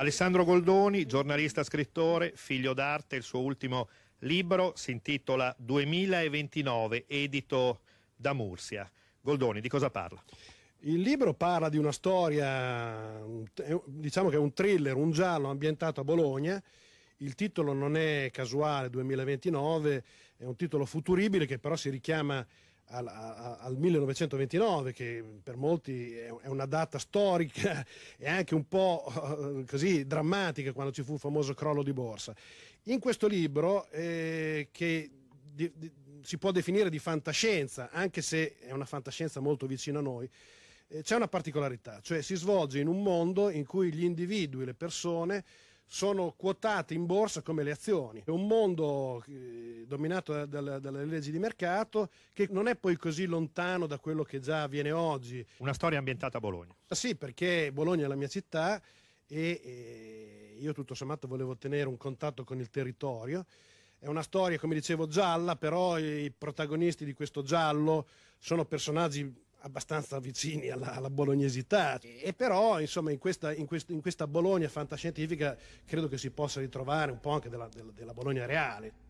Alessandro Goldoni, giornalista scrittore, figlio d'arte, il suo ultimo libro si intitola 2029, edito da Mursia. Goldoni, di cosa parla? Il libro parla di una storia, diciamo che è un thriller, un giallo ambientato a Bologna. Il titolo non è casuale, 2029, è un titolo futuribile che però si richiama al, al 1929, che per molti è, è una data storica e anche un po' eh, così drammatica quando ci fu il famoso crollo di borsa. In questo libro, eh, che di, di, si può definire di fantascienza, anche se è una fantascienza molto vicina a noi, eh, c'è una particolarità, cioè si svolge in un mondo in cui gli individui, le persone, sono quotate in borsa come le azioni. È un mondo eh, dominato dalle leggi di mercato che non è poi così lontano da quello che già avviene oggi. Una storia ambientata a Bologna. Ah, sì, perché Bologna è la mia città e eh, io tutto sommato volevo tenere un contatto con il territorio. È una storia, come dicevo, gialla, però i protagonisti di questo giallo sono personaggi abbastanza vicini alla, alla bolognesità e, però insomma in questa, in, quest, in questa, Bologna fantascientifica credo che si possa ritrovare un po' anche della, della, della Bologna reale.